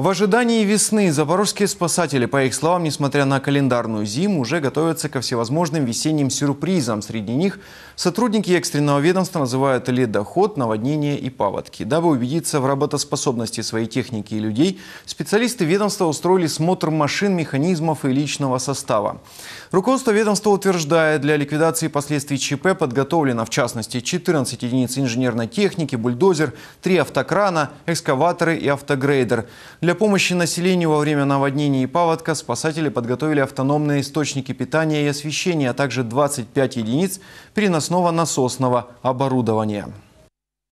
В ожидании весны запорожские спасатели, по их словам, несмотря на календарную зиму, уже готовятся ко всевозможным весенним сюрпризам. Среди них сотрудники экстренного ведомства называют ледоход, наводнение и паводки. Дабы убедиться в работоспособности своей техники и людей, специалисты ведомства устроили смотр машин, механизмов и личного состава. Руководство ведомства утверждает, для ликвидации последствий ЧП подготовлено в частности 14 единиц инженерной техники, бульдозер, 3 автокрана, экскаваторы и автогрейдер. Для для помощи населению во время наводнений и паводка спасатели подготовили автономные источники питания и освещения, а также 25 единиц переносного насосного оборудования.